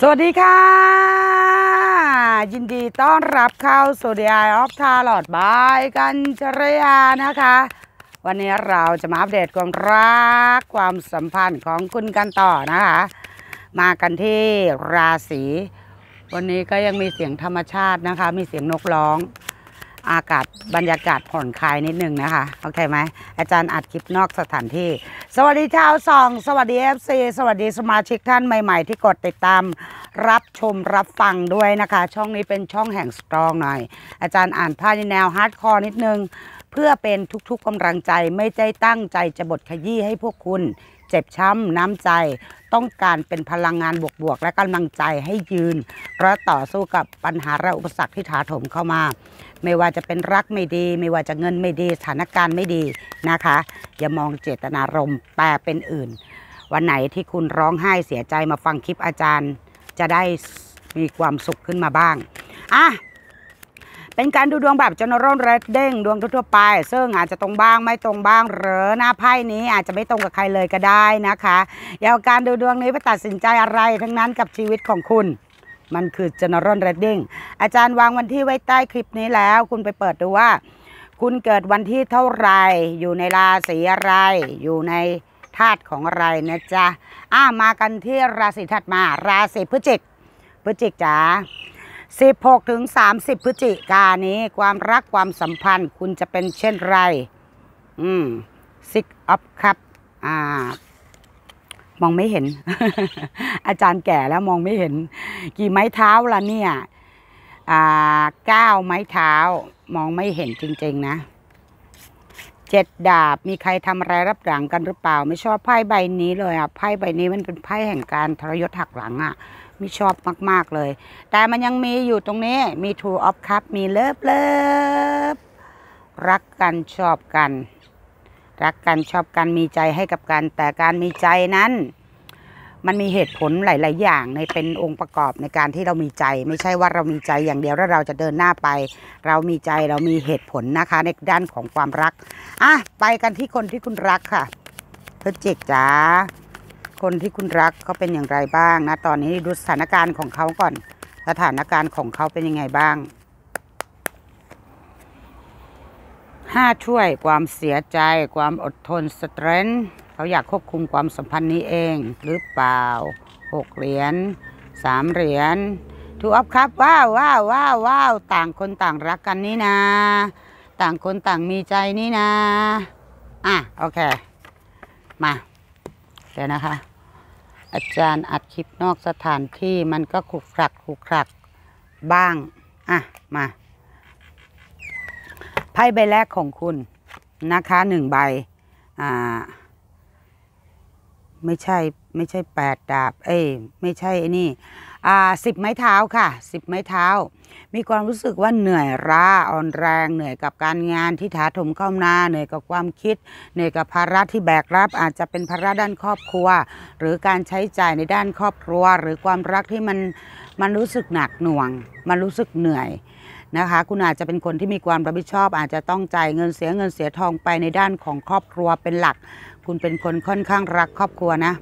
สวัสดีค่ะ ยินดีต้อนรับเข้าสู่ดียอออฟทาร์ลอดบายกันจรยานะคะ วันนี้เราจะมาอัปเดตความรักความสัมพันธ์ของคุณกันต่อนะคะ มากันที่ราศีวันนี้ก็ยังมีเสียงธรรมชาตินะคะมีเสียงนกร้องอากาศบรรยากาศผ่อนคลายนิดนึงนะคะโอเคไหมอาจารย์อัดคลิปนอกสถานที่ สวัสดีชาวซอง สวัสดีเอฟซีสวัสดีสมาชิกท่านใหม่ ๆ ที่กดติดตาม รับชมรับฟังด้วยนะคะ ช่องนี้เป็นช่องแห่งสตรองหน่อย อาจารย์อ่านผ้าในแนวฮาร์ดคอร์นิดนึง เพื่อเป็นทุก ๆกำลังใจไม่ใจตั้งใจจะบทขยี้ให้พวกคุณเจ็บช้ำ น้ำใจต้องการเป็นพลังงานบวกๆ และกำลังใจให้ยืน และต่อสู้กับปัญหาและอุปสรรคที่ถาโถมเข้ามา ไม่ว่าจะเป็นรักไม่ดี ไม่ว่าจะเงินไม่ดี สถานการณ์ไม่ดีนะคะ อย่ามองเจตนารมณ์แปลเป็นอื่น วันไหนที่คุณร้องไห้เสียใจมาฟังคลิปอาจารย์ จะได้มีความสุขขึ้นมาบ้างอ่ะเป็นการดูดวงแบบจนร่นเรดเด้งดวงทั่วไปซึ่งอาจจะตรงบ้างไม่ตรงบ้างหรือหน้าไพ่นี้อาจจะไม่ตรงกับใครเลยก็ได้นะคะอย่าการดูดวงนี้ไปตัดสินใจอะไรทั้งนั้นกับชีวิตของคุณ มันคือจนร e r a ร r เด้งอาจารย์วางวันที่ไว้ใต้คลิปนี้แล้ว คุณไปเปิดดูว่า คุณเกิดวันที่เท่าไหร่อยู่ในราศีอะไร อยู่ในธาตุของอะไรนะจ๊ะอ้ามากันที่ราศีถัดมา ราศีพฤศจิกพฤศจิกจ๋า16 ถึง 30 พฤศจิกายนนี้ ความรักความสัมพันธ์ คุณจะเป็นเช่นไร อืมซิกอัพครับ อ่า มองไม่เห็น อาจารย์แก่แล้วมองไม่เห็น กี่ไม้เท้าละเนี่ย อ่าเก้าไม้เท้า มองไม่เห็นจริงๆนะเจ็ดดาบมีใครทำอะไรรับหลังกันหรือเปล่า ไม่ชอบไพ่ใบนี้เลยอ่ะ ไพ่ใบนี้มันเป็นไพ่แห่งการทรยศหักหลังอ่ะมีชอบมากๆ เลย แต่มันยังมีอยู่ตรงนี้ มี t ูออ of Cup มีเลิฟเลิฟรักกันชอบกัน รักกัน ชอบกันมีใจให้กับกัน แต่การมีใจนั้น มันมีเหตุผลหลายๆ อย่าง ในเป็นองค์ประกอบในการที่เรามีใจ ไม่ใช่ว่าเรามีใจอย่างเดียวแล้วเราจะเดินหน้าไป เรามีใจเรามีเหตุผลนะคะ ในด้านของความรัก อ่ะ ไปกันที่คนที่คุณรักค่ะเพจิกจ้าคนที่คุณรักเขาเป็นอย่างไรบ้างนะ ตอนนี้ดูสถานการณ์ของเขาก่อน สถานการณ์ของเขาเป็นยังไงบ้างห้าช่วยความเสียใจ ความอดทนสเตรนเขาอยากควบคุมความสัมพันธ์นี้เองหรือเปล่าหกเหรียญสามเหรียญถูกอัพครับว้าวว้าวว้าวว้าวต่างคนต่างรักกันนี่นะ ต่างคนต่างมีใจนี่นะอ่ะโอเคมาเลยนะคะ อาจารย์อัดคลิปนอกสถานที่มันก็ขลุกขลักขลุกขลักบ้าง อ่ะ มาไพ่ใบแรกของคุณ นะคะหนึ่งใบ อ่า ไม่ใช่ไม่ใช่แปดดาบ เอ้ยไม่ใช่อนี่ อ่าสิบไม้เท้าค่ะสิบไม้เท้ามีความรู้สึกว่าเหนื่อยล้าอ่อนแรง เหนื่อยกับการงานที่ถาถมเข้ามาเหนื่อยกับความคิดเหนื่อยกับภาระที่แบกรับอาจจะเป็นภาระด้านครอบครัว หรือการใช้จ่ายในด้านครอบครัว หรือความรักที่มันมันรู้สึกหนักหน่วง มันรู้สึกเหนื่อยนะคะ คุณอาจจะเป็นคนที่มีความรับผิดชอบ อาจจะต้องจ่ายเงินเสียเงินเสียทองไปในด้านของครอบครัวเป็นหลัก คุณเป็นคนค่อนข้างรักครอบครัวนะ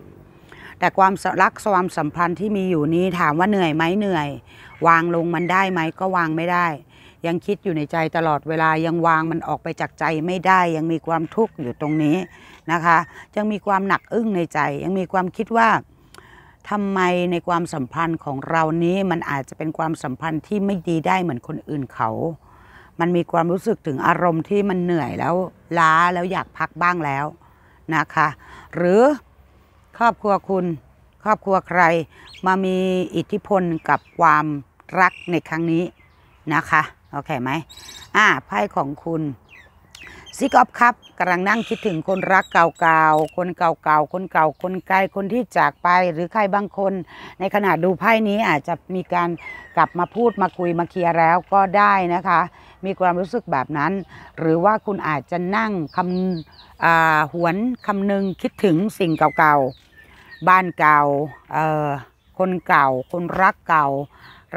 แต่ความรักความสัมพันธ์ที่มีอยู่นี้ ถามว่าเหนื่อยไหมเหนื่อย วางลงมันได้ไหมก็วางไม่ได้ ยังคิดอยู่ในใจตลอดเวลายังวางมันออกไปจากใจไม่ได้ ยังมีความทุกข์อยู่ตรงนี้นะคะยังมีความหนักอึ้งในใจ ยังมีความคิดว่าทำไมในความสัมพันธ์ของเรานี้มันอาจจะเป็นความสัมพันธ์ที่ไม่ดีได้เหมือนคนอื่นเขา มันมีความรู้สึกถึงอารมณ์ที่มันเหนื่อยแล้วล้าแล้วอยากพักบ้างแล้วนะคะ หรือครอบครัวคุณ ครอบครัวใครมามีอิทธิพลกับความรักในครั้งนี้นะคะโอเคไหมอ่าไพ่ของคุณซิกอฟครับกำลังนั่งคิดถึงคนรักเก่าๆ คนเก่าๆ คนเก่าคนไกลคนที่จากไปหรือใครบางคน ในขณะดูไพ่นี้อาจจะมีการกลับมาพูดมาคุยมาเคลียร์แล้วก็ได้นะคะ มีความรู้สึกแบบนั้น หรือว่าคุณอาจจะนั่งคำหวนคำนึงคิดถึงสิ่งเก่าๆบ้านเก่าเอ่อคนเก่า คนรักเก่า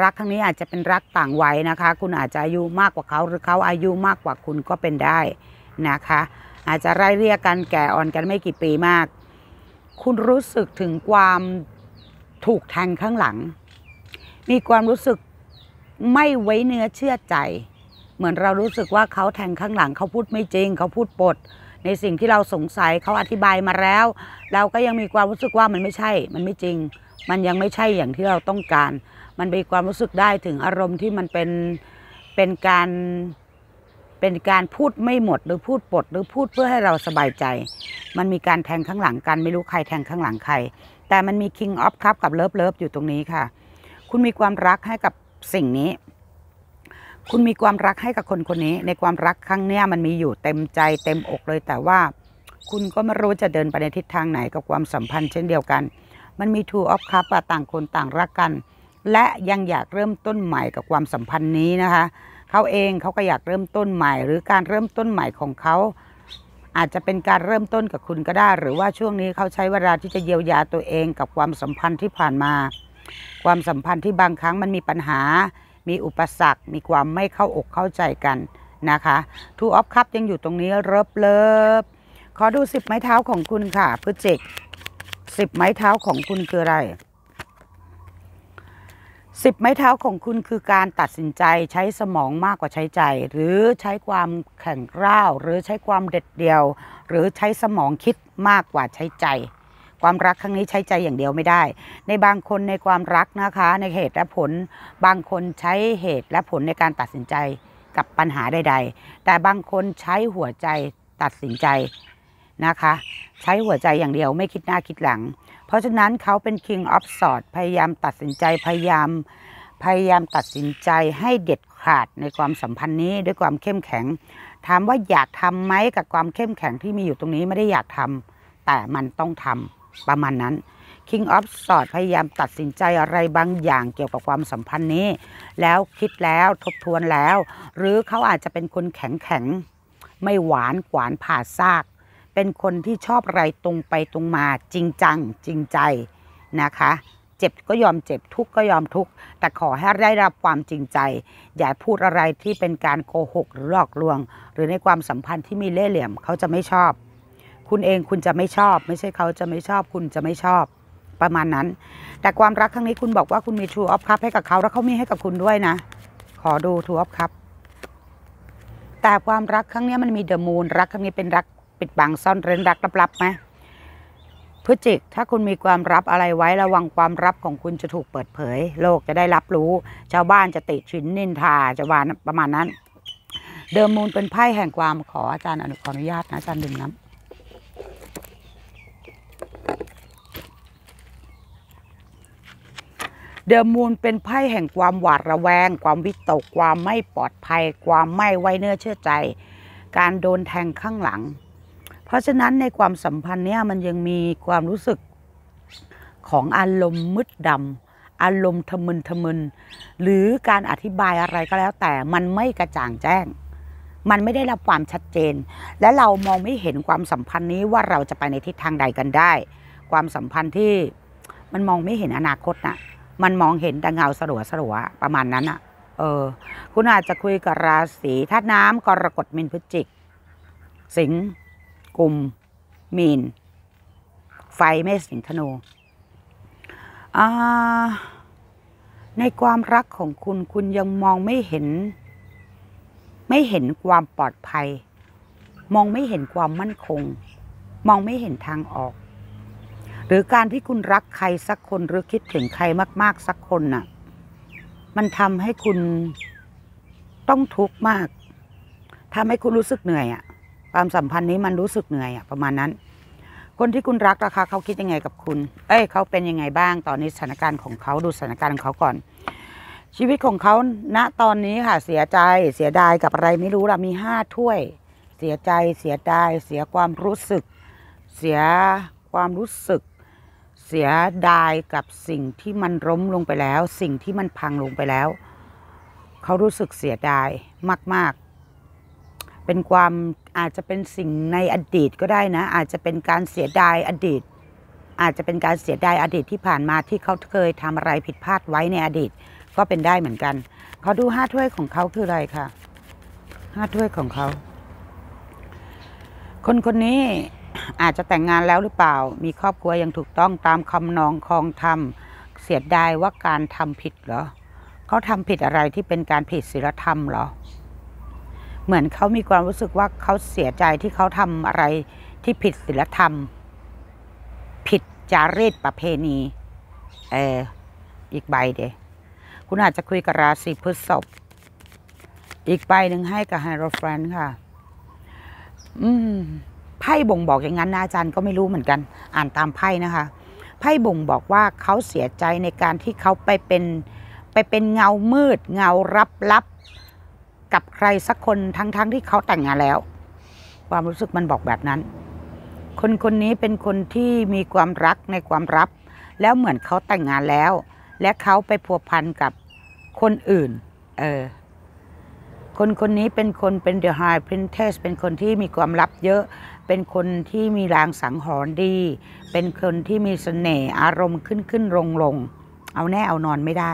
รักครั้งนี้อาจจะเป็นรักต่างวัยนะคะ คุณอาจจะอายุมากกว่าเขาหรือเขาอายุมากกว่าคุณก็เป็นได้นะคะ อาจจะไร้เรียกกันแก่อ่อนกันไม่กี่ปีมาก คุณรู้สึกถึงความถูกแทงข้างหลัง มีความรู้สึกไม่ไว้เนื้อเชื่อใจ เหมือนเรารู้สึกว่าเขาแทงข้างหลังเขาพูดไม่จริงเขาพูดปดในสิ่งที่เราสงสัยเขาอธิบายมาแล้ว เราก็ยังมีความรู้สึกว่ามันไม่ใช่ มันไม่จริง มันยังไม่ใช่อย่างที่เราต้องการ มันมีความรู้สึกได้ถึงอารมณ์ที่มันเป็น เป็นการเป็นการพูดไม่หมด หรือพูดปด หรือพูดเพื่อให้เราสบายใจ มันมีการแทงข้างหลังกันไม่รู้ใครแทงข้างหลังใคร แต่มันมี King of Cup กับเลิฟเลิฟอยู่ตรงนี้ค่ะ คุณมีความรักให้กับสิ่งนี้คุณมีความรักให้กับคนคนนี้ ในความรักครั้งเนี้ยมันมีอยู่เต็มใจ เต็มอกเลย แต่ว่าคุณก็ไม่รู้จะเดินไปในทิศทางไหนกับความสัมพันธ์เช่นเดียวกัน มันมีทูออฟคัพต่างคนต่างรักกัน และยังอยากเริ่มต้นใหม่กับความสัมพันธ์นี้นะคะ เขาเองเขาก็อยากเริ่มต้นใหม่ หรือการเริ่มต้นใหม่ของเขา อาจจะเป็นการเริ่มต้นกับคุณก็ได้ หรือว่าช่วงนี้เขาใช้เวลาที่จะเยียวยาตัวเองกับความสัมพันธ์ที่ผ่านมา ความสัมพันธ์ที่บางครั้งมันมีปัญหามีอุปสรรค มีความไม่เข้าอกเข้าใจกันนะคะทูออฟคัพยังอยู่ตรงนี้เลิบเลิบขอดูสิบไม้เท้าของคุณค่ะพฤจิกสิบไม้เท้าของคุณคืออะไรสิบไม้เท้าของคุณคือการตัดสินใจใช้สมองมากกว่าใช้ใจ หรือใช้ความแข็งกร้าว หรือใช้ความเด็ดเดี่ยว หรือใช้สมองคิดมากกว่าใช้ใจความรักครั้งนี้ใช้ใจอย่างเดียวไม่ได้ ในบางคนในความรักนะคะ ในเหตุและผล บางคนใช้เหตุและผลในการตัดสินใจกับปัญหาใด ๆ แต่บางคนใช้หัวใจตัดสินใจนะคะ ใช้หัวใจอย่างเดียวไม่คิดหน้าคิดหลัง เพราะฉะนั้นเขาเป็น King of s w o r d พยายามตัดสินใจพยายาม พยายามตัดสินใจให้เด็ดขาดในความสัมพันธ์นี้ด้วยความเข้มแข็ง ถามว่าอยากทำไหมกับความเข้มแข็งที่มีอยู่ตรงนี้ไม่ได้อยากทำแต่มันต้องทำประมาณนั้นคิงออฟสอดพยายามตัดสินใจอะไรบางอย่างเกี่ยวกับความสัมพันธ์นี้ แล้วคิดแล้วทบทวนแล้ว หรือเขาอาจจะเป็นคนแข็งแข็งไม่หวานขวานผ่าซาก เป็นคนที่ชอบอะไรตรงไปตรงมาจริงจังจริงใจนะคะ เจ็บก็ยอมเจ็บ ทุกก็ยอมทุก แต่ขอให้ได้รับความจริงใจ อย่าพูดอะไรที่เป็นการโกหกหรือหลอกลวง หรือในความสัมพันธ์ที่มีเล่ห์เหลี่ยม เขาจะไม่ชอบคุณเองคุณจะไม่ชอบ ไม่ใช่เขาจะไม่ชอบคุณจะไม่ชอบประมาณนั้น แต่ความรักครั้งนี้คุณบอกว่าคุณมีทูออฟคัพให้กับเขาแล้วเขามี ให้กับคุณด้วยนะ ขอดูทูออฟคัพแต่ความรักครั้งนี้มันมีเดอะมูนรักครั้งนี้เป็นรักปิดบังซ่อนเร้นรักลับๆไหมพฤจิกถ้าคุณมีความรับอะไรไว้ระวังความรับของคุณจะถูกเปิดเผย โลกจะได้รับรู้ชาวบ้านจะติดชินนินทาจะวานประมาณนั้นเดิมมูลเป็นไพ่แห่งความขออาจารย์อนุญาตนะอาจารย์ดื่มน้ำเดอะมูนเป็นไพ่แห่งความหวาดระแวง ความวิตก ความไม่ปลอดภัย ความไม่ไว้เนื้อเชื่อใจ การโดนแทงข้างหลัง เพราะฉะนั้นในความสัมพันธ์เนี่ยมันยังมีความรู้สึกของอารมณ์มืดดำอารมณ์ทะมึนทะมึนหรือการอธิบายอะไรก็แล้วแต่มันไม่กระจ่างแจ้งมันไม่ได้รับความชัดเจน และเรามองไม่เห็นความสัมพันธ์นี้ว่าเราจะไปในทิศทางใดกันได้ ความสัมพันธ์ที่มันมองไม่เห็นอนาคตน่ะ มันมองเห็นแต่เงาสลัวสลัวประมาณนั้นอ่ะเออ คุณอาจจะคุยกับราศีธาตุน้ำกรกฎมินพฤจิก สิงห์กุมมีนไฟเมษสิงธนูในความรักของคุณคุณยังมองไม่เห็นไม่เห็นความปลอดภัย มองไม่เห็นความมั่นคง มองไม่เห็นทางออก หรือการที่คุณรักใครสักคนหรือคิดถึงใครมาก ๆ สักคนน่ะมันทำให้คุณต้องทุกข์มากทำให้คุณรู้สึกเหนื่อยอะความสัมพันธ์นี้มันรู้สึกเหนื่อยอะประมาณนั้น คนที่คุณรักราคาเขาคิดยังไงกับคุณ เอ้ยเขาเป็นยังไงบ้างตอนนี้สถานการณ์ของเขาดูสถานการณ์ของเขาก่อนชีวิตของเขาณตอนนี้ค่ะเสียใจเสียดายกับอะไรไม่รู้ละมีห้าถ้วย เสียใจเสียดายเสียความรู้สึก เสียความรู้สึก เสียดายกับสิ่งที่มันล้มลงไปแล้ว สิ่งที่มันพังลงไปแล้ว เขารู้สึกเสียดายมาก ๆ เป็นความอาจจะเป็นสิ่งในอดีตก็ได้นะ อาจจะเป็นการเสียดายอดีต อาจจะเป็นการเสียดายอดีตที่ผ่านมาที่เขาเคยทำอะไรผิดพลาดไว้ในอดีตก็เป็นได้เหมือนกันเขาดูห้าถ้วยของเขาคืออะไรคะ่ะ ห้าถ้วยของเขา คนคนนี้อาจจะแต่งงานแล้วหรือเปล่า มีครอบครัวยังถูกต้องตามคำนองคองธรรมเสียดายว่าการทำผิดเหรอเขาทำผิดอะไรที่เป็นการผิดศีลธรรมเหรอ เหมือนเขามีความรู้สึกว่าเขาเสียใจที่เขาทำอะไรที่ผิดศีลธรรม ผิดจารีตประเพณี เอออีกใบเดียคุณอาจจะคุยกับราศีพฤษภอีกใบหนึ่งให้กับไฮโรฟรนค่ะ อืมไพ่บ่งบอกอย่างนั้นนะอาจารย์ก็ไม่รู้เหมือนกัน อ่านตามไพ่นะคะ ไพ่บ่งบอกว่าเขาเสียใจในการที่เขาไปเป็นไปเป็นเงามืด เงารับรับกับใครสักคนทั้งๆทที่เขาแต่งงานแล้ว ความรู้สึกมันบอกแบบนั้น คนคนนี้เป็นคนที่มีความรักในความรับ แล้วเหมือนเขาแต่งงานแล้วและเขาไปผัวพันกับคนอื่น เออ คนคนนี้เป็นคนเป็นเดอะไฮพรินเทสเป็นคนที่มีความลับเยอะ เป็นคนที่มีรางสังหรณ์ดี เป็นคนที่มีสเสน่ห์อารมณ์ขึ้นขึ้นลงลง เอาแน่เอานอนไม่ได้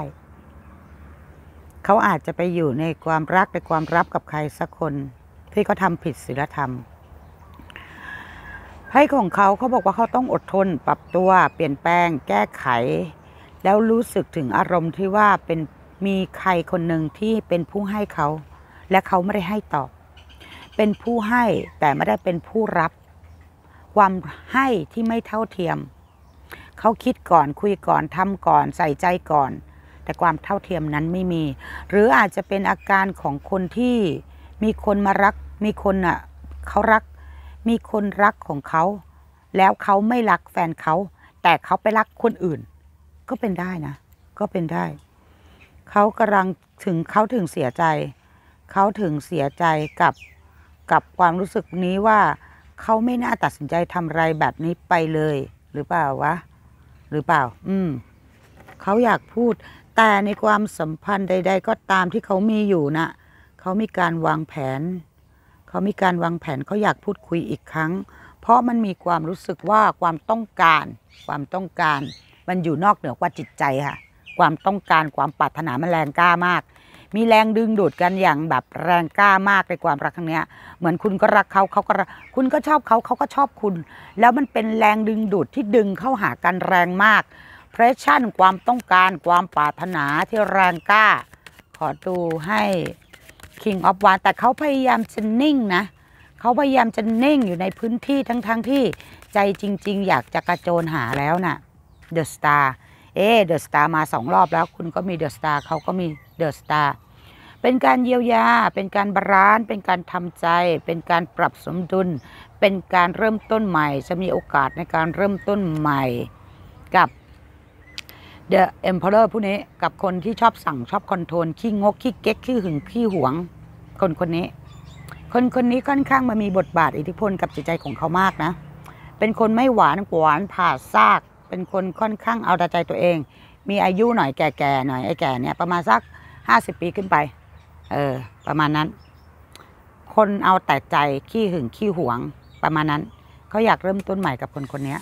เขาอาจจะไปอยู่ในความรักในความรับกับใครสักคน ที่เขาทำผิดศีลธรรม ให้ของเขาเขาบอกว่าเขาต้องอดทนปรับตัวเปลี่ยนแปลงแก้ไขแล้วรู้สึกถึงอารมณ์ที่ว่าเป็นมีใครคนหนึ่งที่เป็นผู้ให้เขา และเขาไม่ได้ให้ตอบ เป็นผู้ให้แต่ไม่ได้เป็นผู้รับ ความให้ที่ไม่เท่าเทียม เขาคิดก่อนคุยก่อนทำก่อนใส่ใจก่อน แต่ความเท่าเทียมนั้นไม่มี หรืออาจจะเป็นอาการของคนที่มีคนมารักมีคนอ่ะเขารักมีคนรักของเขาแล้วเขาไม่รักแฟนเขาแต่เขาไปรักคนอื่นก็เป็นได้นะ ก็เป็นได้ เขากำลังถึงเขาถึงเสียใจ เขาถึงเสียใจกับกับความรู้สึกนี้ว่าเขาไม่น่าตัดสินใจทำอะไรแบบนี้ไปเลย หรือเปล่าวะหรือเปล่า อืมเขาอยากพูด แต่ในความสัมพันธ์ใด ๆ ก็ตามที่เขามีอยู่นะ่ะเขามีการวางแผนเขามีการวางแผนเขาอยากพูดคุยอีกครั้ง เพราะมันมีความรู้สึกว่าความต้องการ ความต้องการมันอยู่นอกเหนือกว่าจิตใจค่ะ ความต้องการความปรารถนามันแรงกล้ามาก มีแรงดึงดูดกันอย่างแบบแรงกล้ามากในความรักครั้งนี้ เหมือนคุณก็รักเขาเขาก็คุณก็ชอบเขาเขาก็ชอบคุณ แล้วมันเป็นแรงดึงดูดที่ดึงเข้าหากันแรงมากเพรสชั่นความต้องการความปรารถนาที่แรงกล้า ขอดูให้คิงออฟวานแต่เขาพยายามจะนิ่งนะ เขาพยายามจะนิ่งอยู่ในพื้นที่ทั้งๆทที่ใจจริง ๆ อยากจะกระโจนหาแล้วนะ่ะเดอะสตาร์เอเดอะสตาร์มาสองรอบแล้ว คุณก็มีเดอะสตาร์เขาก็มีเดอะสตาร์เป็นการเยียวยา เป็นการบาลาน เป็นการทำใจ เป็นการปรับสมดุล เป็นการเริ่มต้นใหม่ จะมีโอกาสในการเริ่มต้นใหม่กับเดอะ The e m เ e อร์ผู้นี้ กับคนที่ชอบสั่งชอบคอนโทรลขี้งกขี้เก๊กขี้หึงขี้หวง คนคนนี้ คนคนนี้ค่อนข้างมามีบทบาทอิทธิพลกับจิตใจของเขามากนะ เป็นคนไม่หวานหวานผ่าซากเป็นคนค่อนข้างเอาแต่ใจตัวเอง มีอายุหน่อยแก่ๆหน่อยไอ้แก่เนี่ยประมาณสักห้าสิบปีขึ้นไป เออประมาณนั้น คนเอาแต่ใจ ขี้หึงขี้หวงประมาณนั้นเขาอยากเริ่มต้นใหม่กับคนคนนี้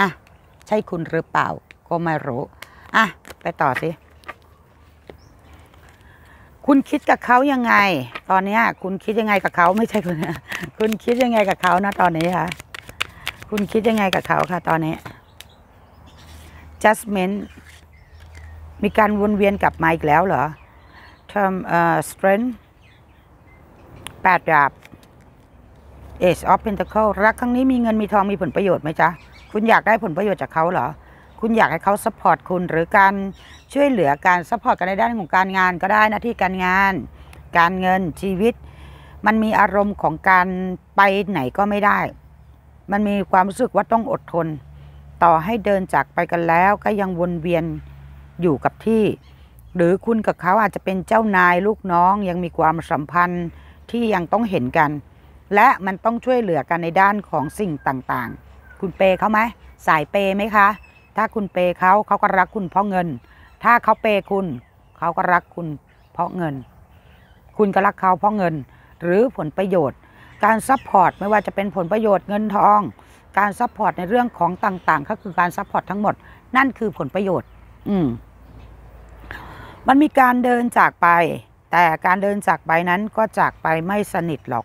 อ่ะ ใช่คุณหรือเปล่าก็ไม่รู้ อ่ะไปต่อสิ คุณคิดกับเขายังไง ตอนนี้คุณคิดยังไงกับเขาไม่ใช่คุณคุณคิดยังไงกับเขานะตอนนี้คะคุณคิดยังไงกับเขาคะตอนนี้ adjustment มีการวนเวียนกลับมาอีกแล้วเหรอ term uh, strength แปดดาบ age of pentacle รักครั้งนี้มีเงินมีทองมีผลประโยชน์ไหมจ๊ะ คุณอยากได้ผลประโยชน์จากเขาเหรอ คุณอยากให้เขาสปอร์ตคุณ หรือการช่วยเหลือการสปอร์ตกันในด้านของการงานก็ได้นะที่การงาน การเงินชีวิต มันมีอารมณ์ของการไปไหนก็ไม่ได้ มันมีความรู้สึกว่าต้องอดทนต่อให้เดินจากไปกันแล้วก็ยังวนเวียนอยู่กับที่ หรือคุณกับเขาอาจจะเป็นเจ้านายลูกน้องยังมีความสัมพันธ์ที่ยังต้องเห็นกัน และมันต้องช่วยเหลือกันในด้านของสิ่งต่างๆ คุณเปเขาไหม สายเปไหมคะ ถ้าคุณเปเขาเขาก็รักคุณเพราะเงิน ถ้าเขาเปคุณ เขาก็รักคุณเพราะเงิน คุณก็รักเขาเพราะเงิน หรือผลประโยชน์การซัพพอร์ตไม่ว่าจะเป็นผลประโยชน์เงินทองการซัพพอร์ต ในเรื่องของต่างๆก็คือการซัพพอร์ตทั้งหมดนั่นคือผลประโยชน์ อืมมันมีการเดินจากไป แต่การเดินจากไปนั้นก็จากไปไม่สนิทหรอก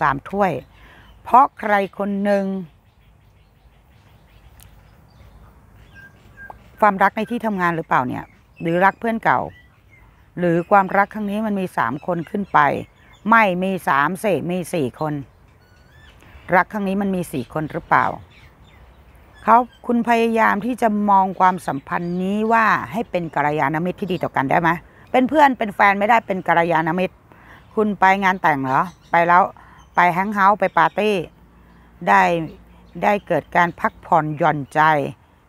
สามถ้วย เพราะใครคนหนึ่งความรักในที่ทำงานหรือเปล่าเนี่ย หรือรักเพื่อนเก่า หรือความรักครั้งนี้มันมีสามคนขึ้นไป ไม่มีสามเสกมีสี่คนรักครั้งนี้มันมีสี่คนหรือเปล่าเขาคุณพยายามที่จะมองความสัมพันธ์นี้ว่าให้เป็นกัลยาณมิตรที่ดีต่อกันได้ไหมเป็นเพื่อนเป็นแฟนไม่ได้เป็นกัลยาณมิตร คุณไปงานแต่งเหรอ ไปแล้วไปแฮงเฮาส์ไปปาร์ตี้ได้ได้เกิดการพักผ่อนหย่อนใจ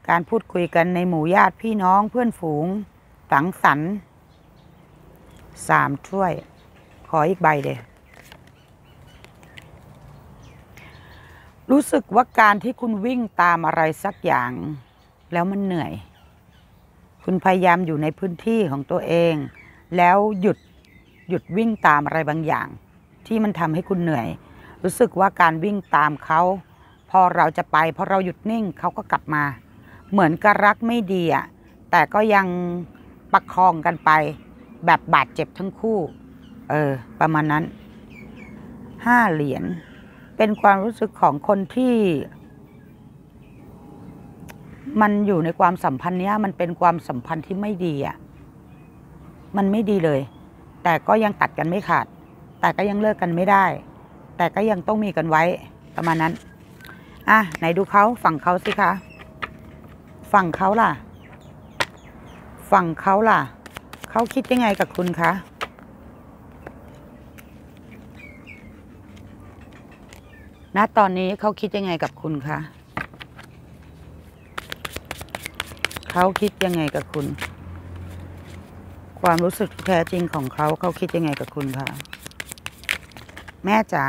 การพูดคุยกันในหมู่ญาติพี่น้องเพื่อนฝูงสังสรรค์สามถ้วยขออีกใบเลยรู้สึกว่าการที่คุณวิ่งตามอะไรสักอย่าง แล้วมันเหนื่อย คุณพยายามอยู่ในพื้นที่ของตัวเอง แล้วหยุดหยุดวิ่งตามอะไรบางอย่าง ที่มันทำให้คุณเหนื่อย รู้สึกว่าการวิ่งตามเขาพอเราจะไปพอเราหยุดนิ่งเขาก็กลับมา เหมือนกระรักไม่ดีอ่ะแต่ก็ยังประคองกันไป แบบบาดเจ็บทั้งคู่ เออ ประมาณนั้นห้าเหรียญเป็นความรู้สึกของคนที่ มันอยู่ในความสัมพันธ์เนี้ยมันเป็นความสัมพันธ์ที่ไม่ดีอ่ะมันไม่ดีเลย แต่ก็ยังตัดกันไม่ขาด แต่ก็ยังเลิกกันไม่ได้ แต่ก็ยังต้องมีกันไว้ ประมาณนั้นอ่ะ ไหนดูเขาฝั่งเขาสิคะฝั่งเขาล่ะฝั่งเขาล่ะ เขาคิดยังไงกับคุณคะณตอนนี้เขาคิดยังไงกับคุณคะ เขาคิดยังไงกับคุณ ความรู้สึกแท้จริงของเขาเขาคิดยังไงกับคุณคะแม่จ๋า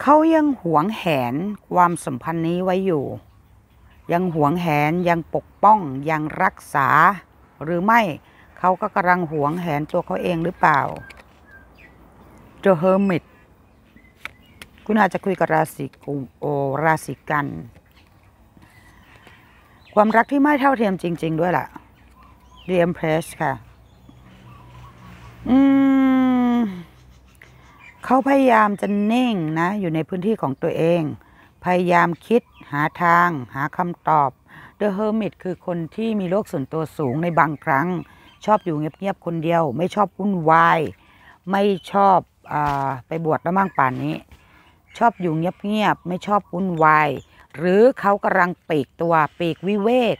เขายังหวงแหนความสัมพันธ์นี้ไว้อยู่ยังหวงแหนยังปกป้องยังรักษา หรือไม่เขาก็กำลังหวงแหนตัวเขาเองหรือเปล่า The Hermit คุณอาจจะคุยกับราศีกุมโอราศีกัน ความรักที่ไม่เท่าเทียมจริง ๆ ด้วยล่ะ The Empress ค่ะอืมเขาพยายามจะเน่งนะ อยู่ในพื้นที่ของตัวเองพยายามคิดหาทางหาคำตอบ The Hermit คือคนที่มีโรคส่วนตัวสูงในบางครั้ง ชอบอยู่เงียบๆคนเดียว ไม่ชอบวุ่นวายไม่ชอบอไปบวชแล้วมั่งป่านนี้ ชอบอยู่เงียบๆไม่ชอบวุ่นวายหรือเขากำลังปีกตัวปีกวิเวก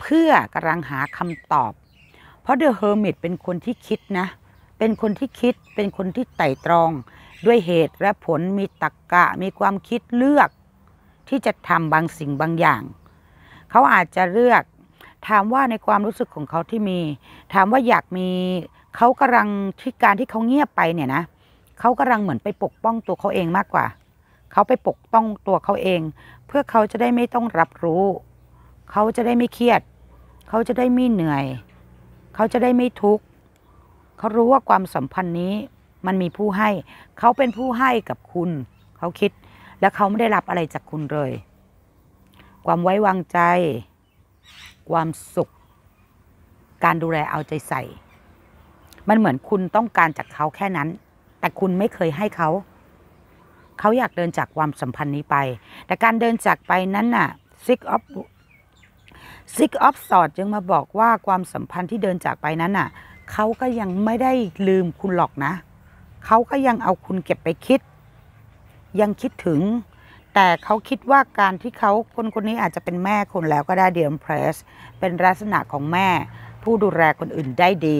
เพื่อกำลังหาคำตอบ เพราะเดอะเฮอร์มิตเป็นคนที่คิดนะเป็นคนที่คิด เป็นคนที่ไต่ตรองด้วยเหตุและผลมีตรรกกะมีความคิดเลือกที่จะทำบางสิ่งบางอย่าง เขาอาจจะเลือก ถามว่าในความรู้สึกของเขาที่มี ถามว่าอยากมีเขากำลังที่การที่เขาเงียบไปเนี่ยนะ เขากำลังเหมือนไปปกป้องตัวเขาเองมากกว่า เขาไปปกป้องตัวเขาเอง เพื่อเขาจะได้ไม่ต้องรับรู้ เขาจะได้ไม่เครียด เขาจะได้ไม่เหนื่อย เขาจะได้ไม่ทุกข์เขารู้ว่าความสัมพันธ์นี้ มันมีผู้ให้ เขาเป็นผู้ให้กับคุณ เขาคิดและเขาไม่ได้รับอะไรจากคุณเลย ความไว้วางใจ ความสุข การดูแลเอาใจใส่ มันเหมือนคุณต้องการจากเขาแค่นั้น แต่คุณไม่เคยให้เขา เขาอยากเดินจากความสัมพันธ์นี้ไป แต่การเดินจากไปนั้นน่ะซิกออฟซิกออฟสอดยังมาบอกว่าความสัมพันธ์ที่เดินจากไปนั้นน่ะเขาก็ยังไม่ได้ลืมคุณหรอกนะ เขาก็ยังเอาคุณเก็บไปคิดยังคิดถึงแต่เขาคิดว่าการที่เขาคนคนนี้อาจจะเป็นแม่คนแล้วก็ได้เดียมเพรสเป็นลักษณะของแม่ผู้ดูแลคนอื่นได้ดี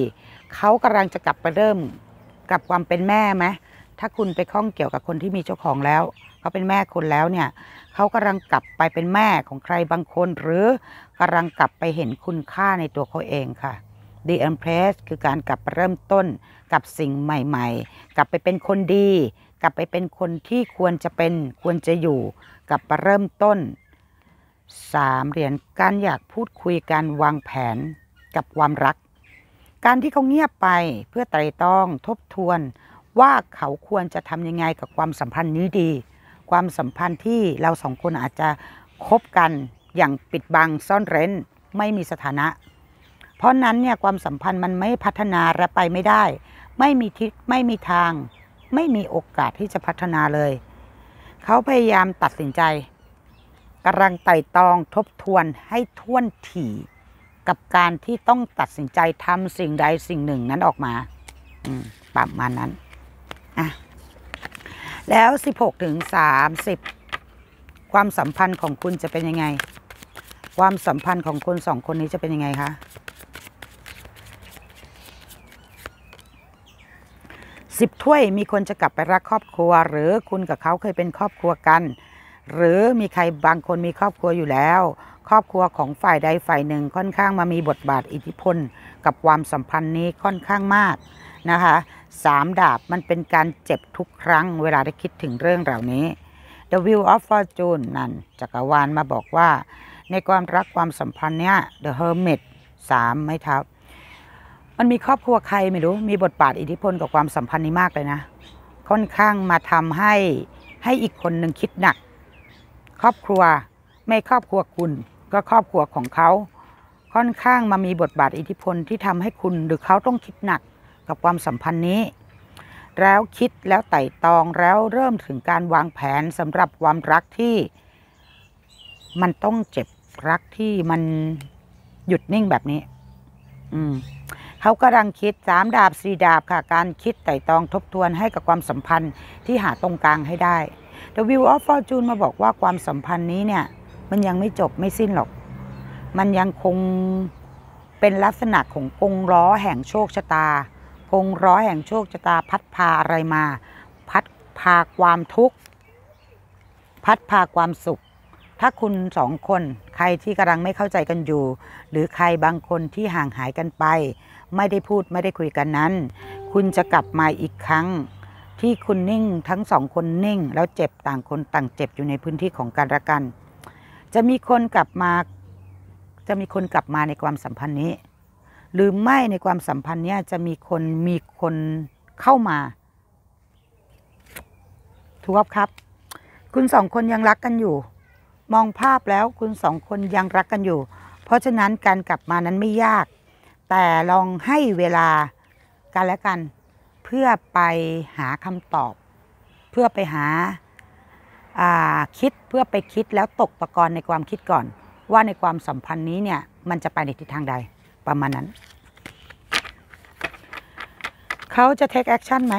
เขากำลังจะกลับไปเริ่ม กับความเป็นแม่ไหมถ้าคุณไปข้องเกี่ยวกับคนที่มีเจ้าของแล้วเขาเป็นแม่คนแล้วเนี่ยเขากำลังกลับไปเป็นแม่ของใครบางคนหรือกำลังกลับไปเห็นคุณค่าในตัวเขาเองค่ะ The Empress คือการกลับเริ่มต้นกับสิ่งใหม่ๆ กลับไปเป็นคนดีกลับไปเป็นคนที่ควรจะเป็นควรจะอยู่กลับมาเริ่มต้น 3. เหรียญการอยากพูดคุยการวางแผนกับความรัก การที่เขาเงียบไปเพื่อไตรตรองทบทวนว่าเขาควรจะทำยังไงกับความสัมพันธ์นี้ดี ความสัมพันธ์ที่เราสองคนอาจจะคบกันอย่างปิดบังซ่อนเร้นไม่มีสถานะ เพราะนั้นเนี่ยความสัมพันธ์มันไม่พัฒนาและไปไม่ได้ ไม่มีทิศไม่มีทางไม่มีโอกาสที่จะพัฒนาเลย เขาพยายามตัดสินใจกำลังไต่ตองทบทวนให้ท่วนถี่กับการที่ต้องตัดสินใจทำสิ่งใดสิ่งหนึ่งนั้นออกมาประมาณนั้นอะแล้ว 16ถึง30 ความสัมพันธ์ของคุณจะเป็นยังไง ความสัมพันธ์ของคนสองคนนี้จะเป็นยังไงคะสิบถ้วยมีคนจะกลับไปรักครอบครัวหรือคุณกับเขาเคยเป็นครอบครัวกัน หรือมีใครบางคนมีครอบครัวอยู่แล้ว ครอบครัวของฝ่ายใดฝ่ายหนึ่งค่อนข้างมามีบทบาทอิทธิพลกับความสัมพันธ์นี้ค่อนข้างมากนะคะสามดาบมันเป็นการเจ็บทุกครั้งเวลาได้คิดถึงเรื่องเหล่านี้ The Wheel of Fortune นั่นจักรวาลมาบอกว่า ในความรักความสัมพันธ์เนี้ย The Hermit สามไม่เทัามันมีครอบครัวใครไม่รู้ มีบทบาทอิทธิพลกับความสัมพันธ์นี้มากเลยนะ ค่อนข้างมาทำให้ให้อีกคนหนึ่งคิดหนัก ครอบครัว ไม่ครอบครัวคุณ ก็ครอบครัวของเขาค่อนข้างมามีบทบาทอิทธิพลที่ทำให้คุณ หรือเขาต้องคิดหนักกับความสัมพันธ์นี้ แล้วคิดแล้วไต่ตองแล้วเริ่มถึงการวางแผนสำหรับความรักที่ มันต้องเจ็บรักที่มันหยุดนิ่งแบบนี้ อืมเขากำลังคิดสามดาบสี่ดาบค่ะการคิดไต่ตองทบทวนให้กับความสัมพันธ์ที่หาตรงกลางให้ได้ The View of Fortune มาบอกว่าความสัมพันธ์นี้เนี่ย มันยังไม่จบไม่สิ้นหรอก มันยังคงเป็นลักษณะของกงล้อแห่งโชคชะตากงล้อแห่งโชคชะตาพัดพาอะไรมา พัดพาความทุกข์ พัดพาความสุข ถ้าคุณสองคนใครที่กำลังไม่เข้าใจกันอยู่ หรือใครบางคนที่ห่างหายกันไปไม่ได้พูดไม่ได้คุยกันนั้น คุณจะกลับมาอีกครั้ง ที่คุณนิ่งทั้งสองคนนิ่ง แล้วเจ็บต่างคนต่างเจ็บอยู่ในพื้นที่ของการละกัน จะมีคนกลับมา จะมีคนกลับมาในความสัมพันธ์นี้ หรือไม่ในความสัมพันธ์นี้จะมีคนมีคนเข้ามาทุกครับ คุณสองคนยังรักกันอยู่ มองภาพแล้วคุณสองคนยังรักกันอยู่ เพราะฉะนั้นการกลับมานั้นไม่ยากแต่ลองให้เวลากันและกัน เพื่อไปหาคำตอบ เพื่อไปหาคิดเพื่อไปคิดแล้วตกตะกอนในความคิดก่อน ว่าในความสัมพันธ์นี้เนี่ยมันจะไปในทิศทางใดประมาณนั้นเขาจะ take action ไหม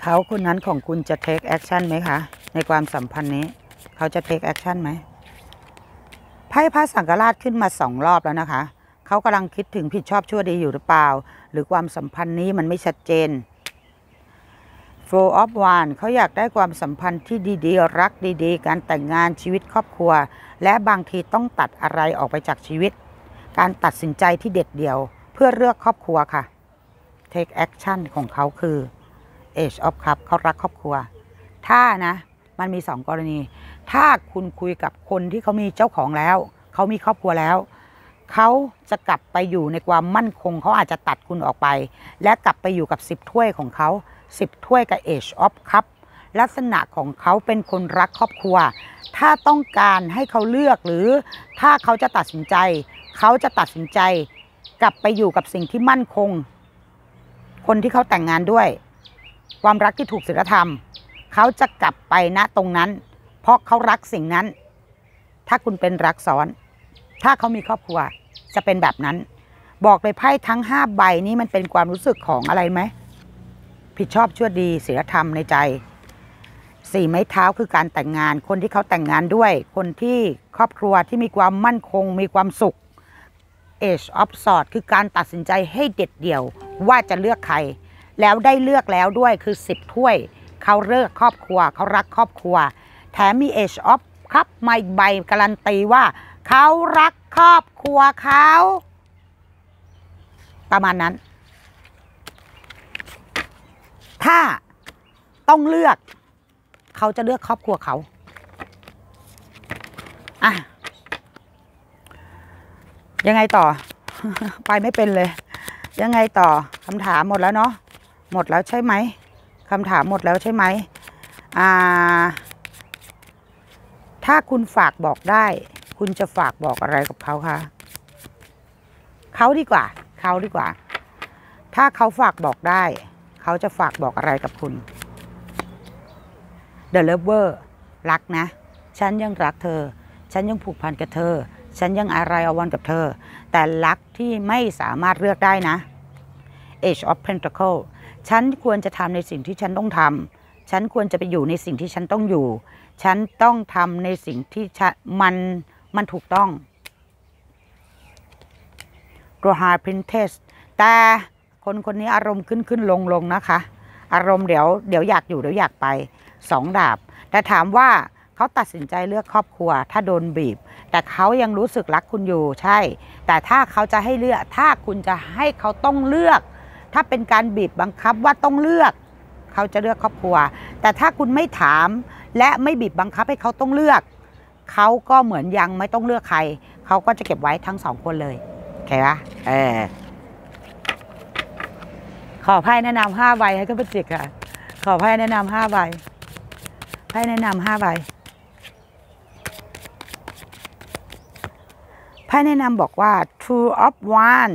เขาคนนั้นของคุณจะ take action ไหมคะ ในความสัมพันธ์นี้เขาจะ take action ไหมไพ่พระสังกราชขึ้นมาสองรอบแล้วนะคะเขากำลังคิดถึงผิดชอบชั่วดีอยู่หรือเปล่า หรือความสัมพันธ์นี้มันไม่ชัดเจน Flow of One เขาอยากได้ความสัมพันธ์ที่ดีๆรักดีๆ การแต่งงานชีวิตครอบครัว และบางทีต้องตัดอะไรออกไปจากชีวิต การตัดสินใจที่เด็ดเดี่ยว เพื่อเลือกครอบครัวค่ะ Take action ของเขาคือ Age of Cup เขารักครอบครัว ถ้านะ มันมีสองกรณี ถ้าคุณคุยกับคนที่เขามีเจ้าของแล้วเขามีครอบครัวแล้วเขาจะกลับไปอยู่ในความมั่นคง เขาอาจจะตัดคุณออกไป และกลับไปอยู่กับสิบถ้วยของเขาสิบถ้วยกับเอชออฟคัพลักษณะของเขาเป็นคนรักครอบครัว ถ้าต้องการให้เขาเลือกหรือถ้าเขาจะตัดสินใจ เขาจะตัดสินใจ กลับไปอยู่กับสิ่งที่มั่นคง คนที่เขาแต่งงานด้วย ความรักที่ถูกศีลธรรม เขาจะกลับไปณตรงนั้น เพราะเขารักสิ่งนั้น ถ้าคุณเป็นรักซ้อนถ้าเขามีครอบครัวจะเป็นแบบนั้น บอกเลยไพ่ทั้งห้าใบนี้มันเป็นความรู้สึกของอะไรไหม ผิดชอบชั่วดีเสียธรรมในใจสี่ไม้เท้าคือการแต่งงานคนที่เขาแต่งงานด้วย คนที่ครอบครัวที่มีความมั่นคงมีความสุข Age of s o r t คือการตัดสินใจให้เด็ดเดี่ยวว่าจะเลือกใคร แล้วได้เลือกแล้วด้วยคือ 10 ถ้วย เขาเลือกครอบครัวเขารักครอบครัว แถมมี Age of ครับมาอีกใบการันตีว่าเขารักครอบครัวเขาประมาณนั้น ถ้าต้องเลือก เขาจะเลือกครอบครัวเขาอะยังไงต่อไปไม่เป็นเลย ยังไงต่อคำถามหมดแล้วเนาะหมดแล้วใช่ไหมคำถามหมดแล้วใช่ไหมอ่าถ้าคุณฝากบอกได้คุณจะฝากบอกอะไรกับเขาคะเขาดีกว่าเขาดีกว่า ถ้าเขาฝากบอกได้ เขาจะฝากบอกอะไรกับคุณ The Lover รักนะ ฉันยังรักเธอ ฉันยังผูกพันกับเธอ ฉันยังอะไรอวันกับเธอ แต่รักที่ไม่สามารถเลือกได้นะ Age of Pentacle ฉันควรจะทำในสิ่งที่ฉันต้องทำ ฉันควรจะไปอยู่ในสิ่งที่ฉันต้องอยู่ ฉันต้องทำในสิ่งที่มันมันถูกต้องกลัวหา r พ n นเทส แต่คนคนนี้อารมณ์ขึ้นขึ้นลงลงนะคะ อารมณ์เดี๋ยวเดี๋ยวอยากอยู่เดี๋ยวอยากไปสองดาบ แต่ถามว่าเขาตัดสินใจเลือกครอบครัว ถ้าโดนบีบ แต่เขายังรู้สึกรักคุณอยู่ใช่ แต่ถ้าเขาจะให้เลือกถ้าคุณจะให้เขาต้องเลือก ถ้าเป็นการบีบบังคับว่าต้องเลือก เขาจะเลือกครอบครัว แต่ถ้าคุณไม่ถามและไม่บีบบังคับให้เขาต้องเลือกเขาก็เหมือนยังไม่ต้องเลือกใคร เขาก็จะเก็บไว้ทั้งสองคนเลย โอเคปะเออขอไพ่แนะนำห้าใบให้กับพี่จิกค่ะ ขอไพ่แนะนำห้าใบไพ่แนะนำห้าใบไพ่แนะนำบอกว่า two of one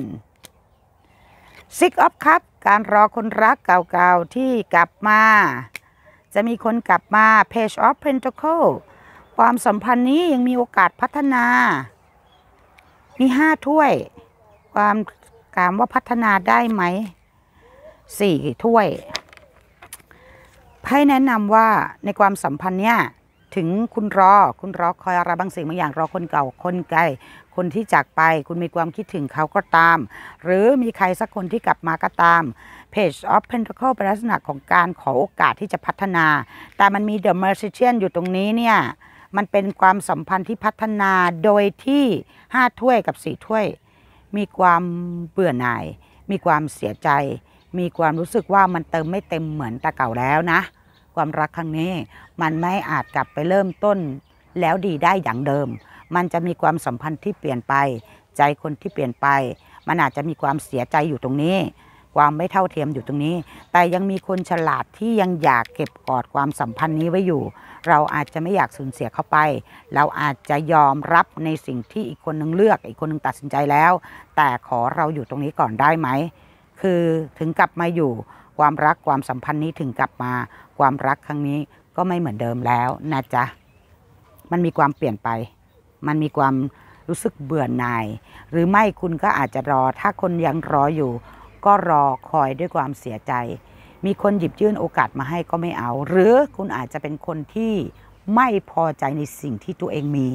six of cup การรอคนรักเก่าๆที่กลับมา จะมีคนกลับมา page of pentacle ความสัมพันธ์นี้ยังมีโอกาสพัฒนา มีห้าถ้วย ความถามว่าพัฒนาได้ไหมสี่ถ้วย ไพ่แนะนำว่าในความสัมพันธ์เนี่ยถึงคุณรอ คุณรอคอยอะไรบางสิ่งบางอย่างรอคนเก่าคนไกล คนที่จากไป คุณมีความคิดถึงเขาก็ตาม หรือมีใครสักคนที่กลับมาก็ตาม Page of Pentacle เป็นลักษณะของการขอโอกาสที่จะพัฒนา แต่มันมี The Magician อยู่ตรงนี้เนี่ยมันเป็นความสัมพันธ์ที่พัฒนาโดยที่ห้าถ้วยกับสี่ถ้วยมีความเบื่อหน่าย มีความเสียใจ มีความรู้สึกว่ามันเติมไม่เต็มเหมือนแต่เก่าแล้วนะ ความรักครั้งนี้ มันไม่อาจกลับไปเริ่มต้นแล้วดีได้อย่างเดิม มันจะมีความสัมพันธ์ที่เปลี่ยนไป ใจคนที่เปลี่ยนไป มันอาจจะมีความเสียใจอยู่ตรงนี้ ความไม่เท่าเทียมอยู่ตรงนี้ แต่ยังมีคนฉลาดที่ยังอยากเก็บกอดความสัมพันธ์นี้ไว้อยู่เราอาจจะไม่อยากสูญเสียเขาไป เราอาจจะยอมรับในสิ่งที่อีกคนนึงเลือก อีกคนนึงตัดสินใจแล้ว แต่ขอเราอยู่ตรงนี้ก่อนได้ไหมคือถึงกลับมาอยู่ความรักความสัมพันธ์นี้ถึงกลับมา ความรักครั้งนี้ก็ไม่เหมือนเดิมแล้วนะจ๊ะมันมีความเปลี่ยนไป มันมีความรู้สึกเบื่อหน่าย หรือไม่คุณก็อาจจะรอ ถ้าคนยังรออยู่ ก็รอคอยด้วยความเสียใจมีคนหยิบยื่นโอกาสมาให้ก็ไม่เอา หรือคุณอาจจะเป็นคนที่ไม่พอใจในสิ่งที่ตัวเองมี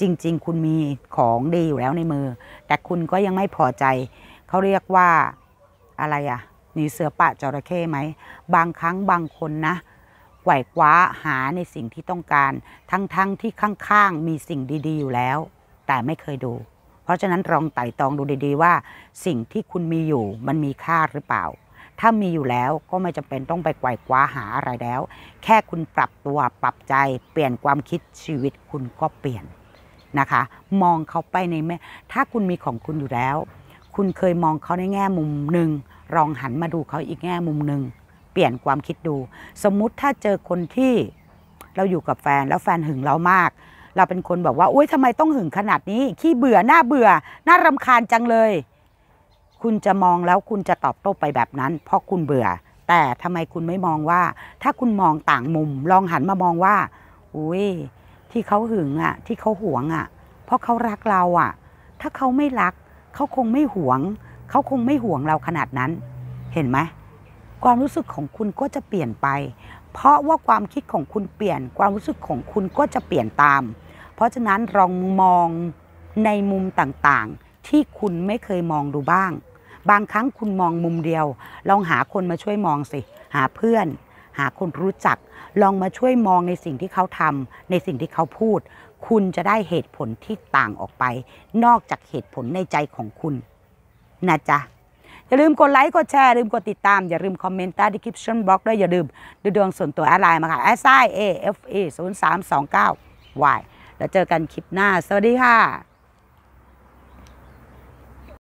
จริงๆ คุณมีของดีอยู่แล้วในมือ แต่คุณก็ยังไม่พอใจ เขาเรียกว่าอะไรอะหนีเสือปะจระเข้ไหม บางครั้งบางคนนะไหวคว้าหาในสิ่งที่ต้องการ ทั้งๆทที่ข้างๆ มีสิ่งดีๆ อยู่แล้ว แต่ไม่เคยดู เพราะฉะนั้นลองไต่ตองดูดี ๆว่าสิ่งที่คุณมีอยู่มันมีค่าหรือเปล่าถ้ามีอยู่แล้วก็ไม่จำเป็นต้องไปไกวคว้าหาอะไรแล้ว แค่คุณปรับตัวปรับใจ เปลี่ยนความคิดชีวิตคุณก็เปลี่ยนนะคะ มองเขาไปในแม่ถ้าคุณมีของคุณอยู่แล้ว คุณเคยมองเขาในแง่มุมหนึ่งลองหันมาดูเขาอีกแง่มุมหนึ่งเปลี่ยนความคิดดู สมมุติถ้าเจอคนที่เราอยู่กับแฟนแล้วแฟนหึงเรามาก เราเป็นคนบอกว่าโอ๊ยทำไมต้องหึงขนาดนี้ขี้เบื่อหน้าเบื่อหน้ารำคาญจังเลยคุณจะมองแล้วคุณจะตอบโต้ไปแบบนั้น เพราะคุณเบื่อ แต่ทำไมคุณไม่มองว่า ถ้าคุณมองต่างมุม ลองหันมามองว่าอุ้ยที่เขาหึงอ่ะ ที่เขาหวงอ่ะ เพราะเขารักเราอ่ะ ถ้าเขาไม่รักเขาคงไม่หวงเขาคงไม่หวงเราขนาดนั้น เห็นไหมความรู้สึกของคุณก็จะเปลี่ยนไป เพราะว่าความคิดของคุณเปลี่ยนความรู้สึกของคุณก็จะเปลี่ยนตาม เพราะฉะนั้นลองมองในมุมต่างๆ ที่คุณไม่เคยมองดูบ้างบางครั้งคุณมองมุมเดียว ลองหาคนมาช่วยมองสิ หาเพื่อน หาคนรู้จัก ลองมาช่วยมองในสิ่งที่เขาทำ ในสิ่งที่เขาพูด คุณจะได้เหตุผลที่ต่างออกไป นอกจากเหตุผลในใจของคุณนะจ๊ะอย่าลืมกดไลค์กดแชร์ ลืมกดติดตามอย่าลืมคอมเมนต์ใต้ดีคริปชั่นบล็อกด้วย อย่าลืมดูดวงส่วนตัวแอะไลน์มาค่ะแอสไซเอฟเอศูนย์สามสองเก้าวายแล้วเจอกันคลิปหน้าสวัสดีค่ะ